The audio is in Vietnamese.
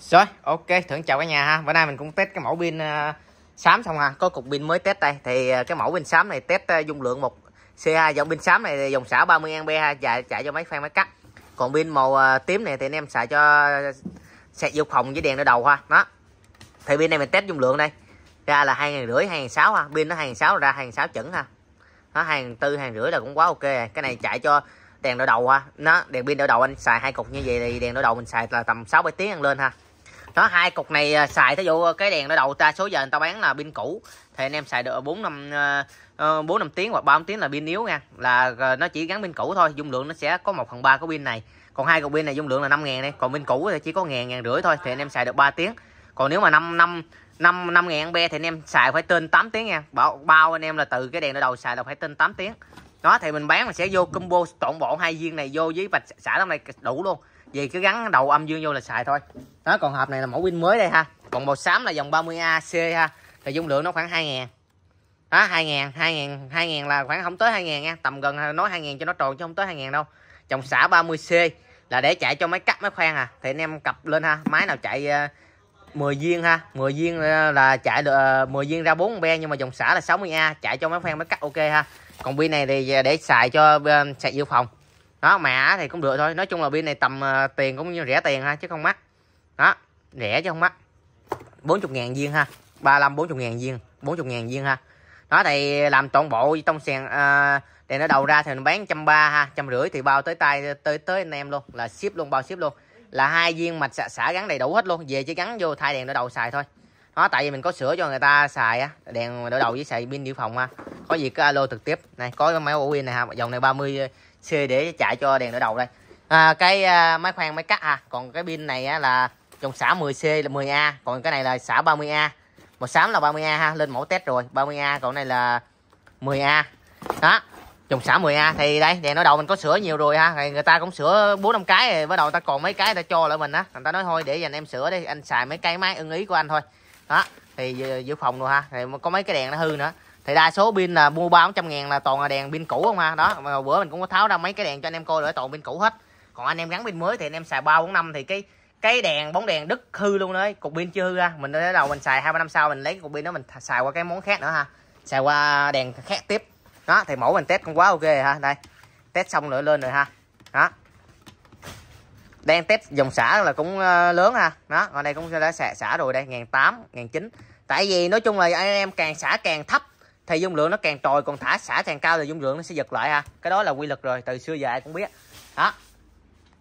Rồi, ok, thưởng chào cả nhà ha. Bữa nay mình cũng test cái mẫu pin uh, xám xong ha. Có cục pin mới test đây. Thì uh, cái mẫu pin xám này test uh, dung lượng một C2 dòng pin xám này dòng xả 30 A ha, chạy chạy cho máy phay máy cắt. Còn pin màu tím này thì anh em xài cho sạc dự phòng với đèn ở đầu ha. Đó. Thì pin này mình test dung lượng đây. Ra là hai hai rưỡi 2500, sáu ha. Pin nó hai sáu ra hai sáu chuẩn ha. Nó tư 2400, rưỡi là cũng quá ok rồi. Cái này chạy cho đèn đỡ đầu ha nó đèn pin đỡ đầu anh xài hai cục như vậy thì đèn đỡ đầu mình xài là tầm 6 7 tiếng ăn lên ha nó hai cục này à, xài thí dụ cái đèn đỡ đầu ta số giờ người ta bán là pin cũ thì anh em xài được bốn năm à, ờ, bốn năm tiếng hoặc ba tiếng là pin yếu nha là à, nó chỉ gắn pin cũ thôi dung lượng nó sẽ có 1 phần ba của pin này còn hai cục pin này dung lượng là năm ngàn đây còn pin cũ thì chỉ có ngàn ngàn rưỡi thôi thì anh em xài được 3 tiếng còn nếu mà năm năm năm năm ngàn ampe thì anh em xài phải trên 8 tiếng nha bảo bao anh em là từ cái đèn đỡ đầu xài là phải trên 8 tiếng đó thì mình bán mình sẽ vô combo toàn bộ hai viên này vô với bạch xả trong này đủ luôn vì cứ gắn đầu âm dương vô là xài thôi đó còn hộp này là mẫu pin mới đây ha còn màu xám là dòng 30A C ha thì dung lượng nó khoảng 2 ngàn đó 2 ngàn 2 ngàn 2 ngàn là khoảng không tới 2 ngàn nha tầm gần nói 2 ngàn cho nó tròn chứ không tới 2 ngàn đâu dòng xả 30C là để chạy cho máy cắt máy khoan à thì anh em cặp lên ha máy nào chạy 10 ờ, viên ha 10 viên ờ, là chạy được 10 ờ, viên ra 4 be nhưng mà dòng xả là 60A chạy cho máy khoan máy cắt ok ha còn pin này thì để xài cho xài um, dự phòng đó mã thì cũng được thôi nói chung là pin này tầm ờ, tiền cũng như rẻ tiền ha chứ không mắc đó rẻ chứ không mắc 40 ngàn viên ha 35 40 ngàn viên 40 ngàn viên ha đó thì làm toàn bộ trong sàn à, thì nó đầu ra thì mình bán ba ha trăm rưỡi thì bao tới tay tới tới anh em luôn là ship luôn bao ship luôn là hai viên mạch xả, xả gắn đầy đủ hết luôn về chỉ gắn vô thay đèn nó đầu xài thôi đó tại vì mình có sửa cho người ta xài á đèn đổ đầu với xài pin dự phòng ha có gì cứ alo trực tiếp này có máy ổ pin này ha dòng này 30 c để chạy cho đèn đổ đầu đây à, cái à, máy khoan máy cắt à còn cái pin này á, là dòng xả 10 c là 10 a còn cái này là xả 30 a màu xám là 30 a ha lên mẫu test rồi 30 a còn này là 10 a đó dòng xả 10A thì đây đèn nói đầu mình có sửa nhiều rồi ha người ta cũng sửa bốn năm cái rồi bắt đầu ta còn mấy cái người ta cho lại mình á người ta nói thôi để dành em sửa đi anh xài mấy cái máy ưng ý của anh thôi đó thì dự phòng rồi ha thì có mấy cái đèn nó hư nữa thì đa số pin là mua ba trăm ngàn là toàn là đèn pin cũ không ha đó mà bữa mình cũng có tháo ra mấy cái đèn cho anh em coi nữa toàn pin cũ hết còn anh em gắn pin mới thì anh em xài ba bốn năm thì cái cái đèn bóng đèn đứt hư luôn đấy cục pin chưa hư ra mình đã đầu mình xài hai ba năm sau mình lấy cái cục pin đó mình xài qua cái món khác nữa ha xài qua đèn khác tiếp đó thì mẫu mình test cũng quá ok ha đây test xong nữa lên rồi ha đó đang test dòng xả là cũng ờ, lớn ha đó ở đây cũng đã xả, xả rồi đây ngàn tám ngàn chín tại vì nói chung là anh em càng xả càng thấp thì dung lượng nó càng trồi còn thả xả càng cao thì dung lượng nó sẽ giật lại ha cái đó là quy luật rồi từ xưa giờ ai cũng biết đó